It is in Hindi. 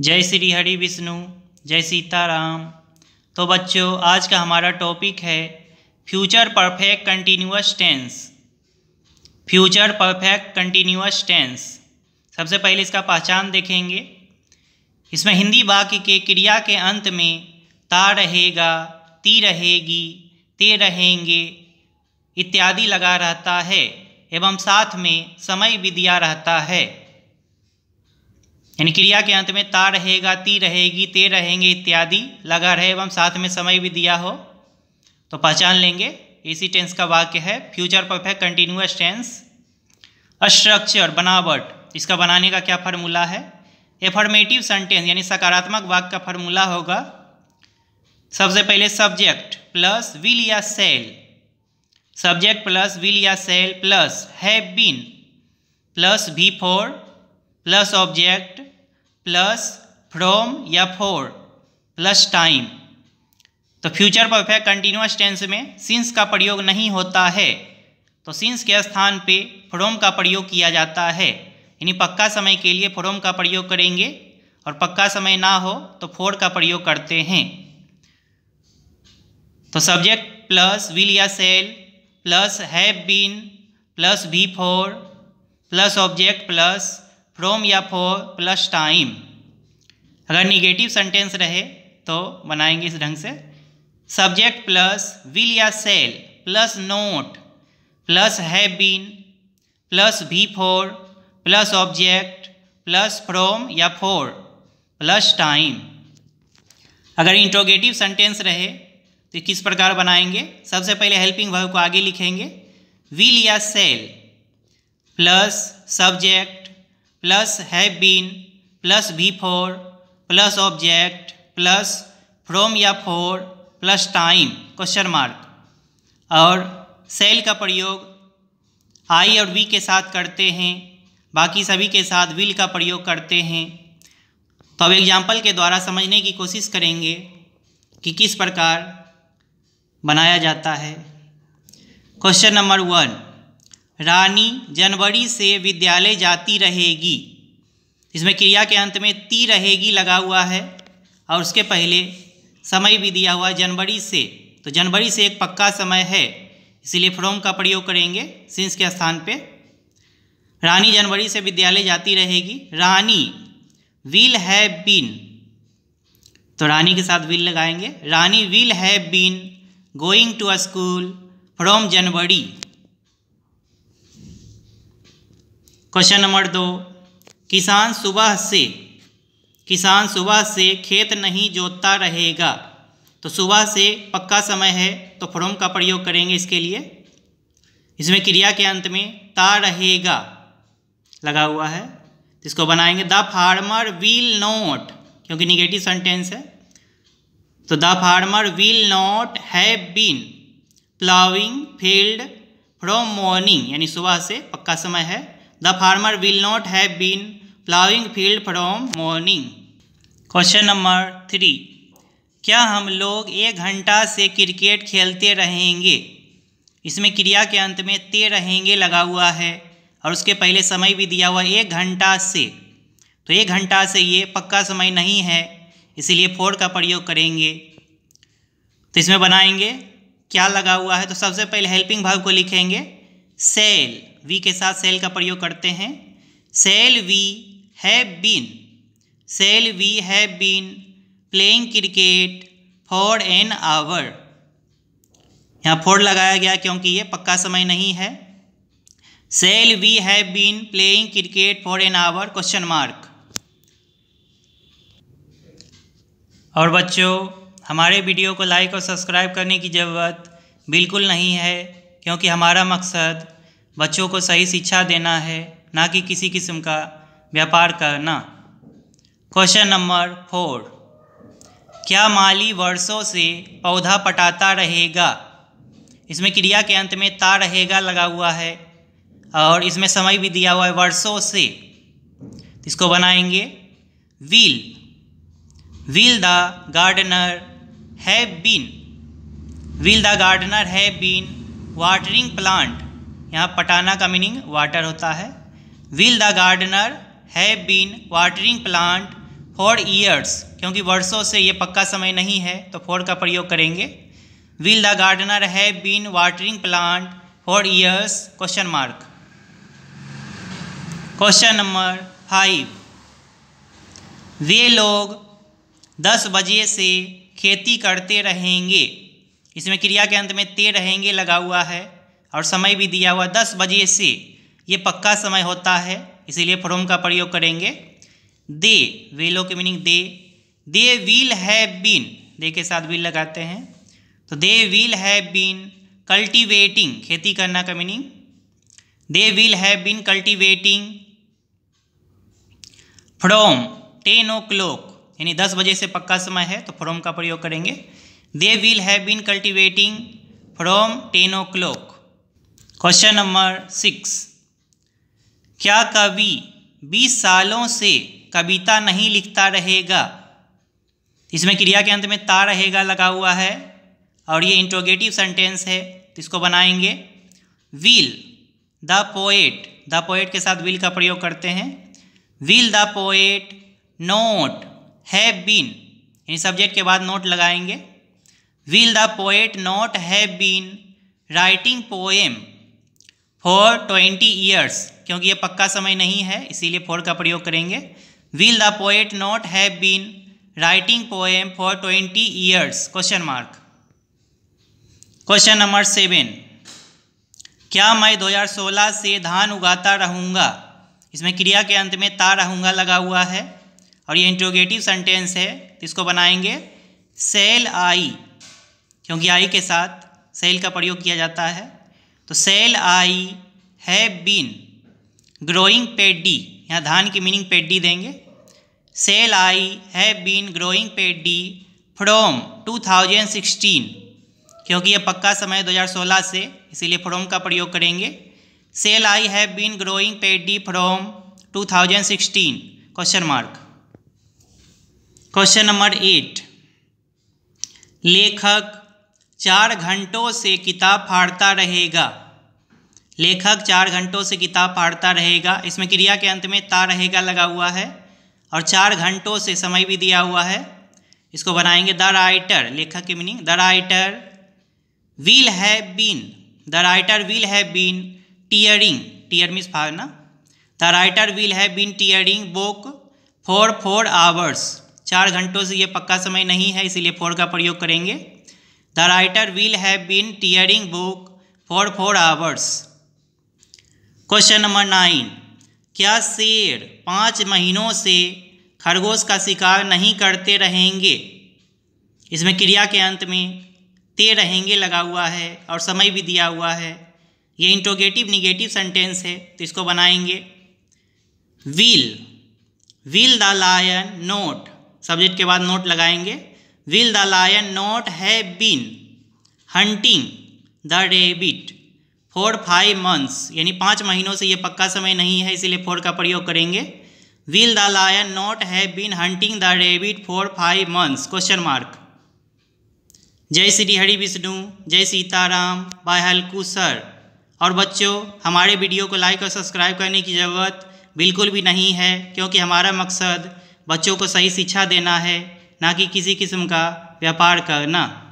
जय श्री हरि विष्णु जय सीताराम तो बच्चों आज का हमारा टॉपिक है future perfect continuous tense future perfect continuous tense सबसे पहले इसका पहचान देखेंगे इसमें हिंदी वाक्य के क्रिया के अंत में ता रहेगा ती रहेगी ते रहेंगे इत्यादि लगा रहता है एवं साथ में समय भी दिया रहता है यानी क्रिया के अंत में ता रहेगा ती रहेगी ते रहेंगे इत्यादि लगा रहे एवं साथ में समय भी दिया हो तो पहचान लेंगे इसी टेंस का वाक्य है future perfect continuous tense structure बनावट इसका बनाने का क्या फार्मूला है एफर्मेटिव सेंटेंस यानी सकारात्मक वाक्य का फार्मूला होगा सबसे पहले सब्जेक्ट प्लस विल या सेल सब्जेक्ट प्लस विल या shall plus have been plus V four plus object plus from या फोर प्लस टाइम तो फ्यूचर परफेक्ट कंटिन्यूस टेंस में सिंस का प्रयोग नहीं होता है तो सिंस के स्थान पे फ्रॉम का प्रयोग किया जाता है यानी पक्का समय के लिए फ्रॉम का प्रयोग करेंगे और पक्का समय ना हो तो फोर का प्रयोग करते हैं तो सब्जेक्ट प्लस विल या shall plus have been plus V four plus object plus from या फोर प्लस टाइम अगर निगेटिव सेंटेंस रहे तो बनाएंगे इस ढंग से सब्जेक्ट प्लस विल या shall plus not plus have been plus V four plus object plus from या फोर प्लस टाइम अगर इंट्रोगेटिव सेंटेंस रहे तो किस प्रकार बनाएंगे सबसे पहले हेल्पिंग वर्ब को आगे लिखेंगे विल या shall plus subject plus have been plus V four plus object plus from या for plus time question mark और सेल का प्रयोग आई और वी के साथ करते हैं बाकी सभी के साथ विल का प्रयोग करते हैं तो अब एग्जाम्पल के द्वारा समझने की कोशिश करेंगे कि किस प्रकार बनाया जाता है क्वेश्चन नंबर वन रानी जनवरी से विद्यालय जाती रहेगी इसमें क्रिया के अंत में ती रहेगी लगा हुआ है और उसके पहले समय भी दिया हुआ है जनवरी से तो जनवरी से एक पक्का समय है इसीलिए फ्रॉम का प्रयोग करेंगे सिंस के स्थान पे रानी जनवरी से विद्यालय जाती रहेगी रानी विल हैव बीन तो रानी के साथ विल लगाएंगे Rani will have been going to a school from January question number दो किसान सुबह से किसान सुबह से खेत नहीं जोतता रहेगा तो सुबह से पक्का समय है तो फ्रोम का प्रयोग करेंगे इसके लिए इसमें क्रिया के अंत में ता रहेगा लगा हुआ है इसको बनाएंगे द फार्मर विल नॉट क्योंकि निगेटिव सेंटेंस है तो the farmer will not have been ploughing field from morning यानी सुबह से पक्का समय है the farmer will not have been ploughing field from morning question number three क्या हम लोग एक घंटा से क्रिकेट खेलते रहेंगे इसमें क्रिया के अंत में ते रहेंगे लगा हुआ है और उसके पहले समय भी दिया हुआ एक घंटा से तो एक घंटा से ये पक्का समय नहीं है इसीलिए फोर का प्रयोग करेंगे तो इसमें बनाएंगे क्या लगा हुआ है तो सबसे पहले हेल्पिंग भाव को लिखेंगे सेल वी के साथ सेल का प्रयोग करते हैं shall we have been shall we have been playing cricket for an hour यहाँ फोर लगाया गया क्योंकि ये पक्का समय नहीं है shall we have been playing cricket for an hour question mark और बच्चों हमारे वीडियो को लाइक और सब्सक्राइब करने की ज़रूरत बिल्कुल नहीं है क्योंकि हमारा मकसद बच्चों को सही शिक्षा देना है ना कि किसी किस्म का व्यापार करना क्वेश्चन नंबर फोर क्या माली वर्षों से पौधा पटाता रहेगा इसमें क्रिया के अंत में ता रहेगा लगा हुआ है और इसमें समय भी दिया हुआ है वर्षों से इसको बनाएंगे will will the gardener have been will the gardener have been watering plant यहाँ पटाना का मीनिंग वाटर होता है will the gardener have been watering plant for years क्योंकि वर्षों से ये पक्का समय नहीं है तो फॉर का प्रयोग करेंगे will the gardener have been watering plant for years question mark question number five वे लोग दस बजे से खेती करते रहेंगे इसमें क्रिया के अंत में ते रहेंगे लगा हुआ है और समय भी दिया हुआ दस बजे से ये पक्का समय होता है इसीलिए फ्रोम का प्रयोग करेंगे दे वेलो के meaning they they will have been they के साथ विल लगाते हैं तो they will have been cultivating खेती करना का meaning they will have been cultivating from ten o'clock यानी दस बजे से पक्का समय है तो फ्रोम का प्रयोग करेंगे they will have been cultivating from ten o'clock question number six क्या कवि बीस सालों से कविता नहीं लिखता रहेगा इसमें क्रिया के अंत में ता रहेगा लगा हुआ है और ये इंट्रोगेटिव सेंटेंस है तो इसको बनाएंगे will the poet the poet के साथ विल का प्रयोग करते हैं will the poet not have been in subject के बाद नोट लगाएंगे will the poet not have been writing poem for twenty years क्योंकि ये पक्का समय नहीं है इसीलिए फोर का प्रयोग करेंगे will the poet not have been writing poem for twenty years question mark question number 7 क्या मैं 2016 से धान उगाता रहूँगा इसमें क्रिया के अंत में ता रहूँगा लगा हुआ है और ये इंट्रोगेटिव सेंटेंस है तो इसको बनाएंगे सेल आई क्योंकि आई के साथ सेल का प्रयोग किया जाता है तो shall I have been growing paddy यहाँ धान की मीनिंग पेडी देंगे shall I have been growing paddy from 2016 क्योंकि यह पक्का समय 2016 से इसीलिए फ्रॉम का प्रयोग करेंगे shall I have been growing paddy from 2016 question mark question number eight लेखक चार घंटों से किताब फाड़ता रहेगा लेखक चार घंटों से किताब फाड़ता रहेगा इसमें क्रिया के अंत में ता रहेगा लगा हुआ है और चार घंटों से समय भी दिया हुआ है इसको बनाएंगे द राइटर लेखक की meaning the writer will have been the writer will have been tearing tear means फाड़ना the writer will have been tearing book for four hours चार घंटों से ये पक्का समय नहीं है इसीलिए फोर का प्रयोग करेंगे the writer will have been tearing book for four hours question number nine क्या शेर पाँच महीनों से खरगोश का शिकार नहीं करते रहेंगे इसमें क्रिया के अंत में ते रहेंगे लगा हुआ है और समय भी दिया हुआ है ये इंट्रोगेटिव निगेटिव सेंटेंस है तो इसको बनाएंगे will will the lion not subject के बाद नोट लगाएंगे will the lion not have been hunting the rabbit for five months यानी पाँच महीनों से ये पक्का समय नहीं है इसीलिए फोर का प्रयोग करेंगे will the lion not have been hunting the rabbit for five months question mark जय श्री हरि विष्णु जय सीताराम बाय हल्कू सर और बच्चों हमारे वीडियो को लाइक और सब्सक्राइब करने की ज़रूरत बिल्कुल भी नहीं है क्योंकि हमारा मकसद बच्चों को सही शिक्षा देना है ना कि किसी किस्म का व्यापार करना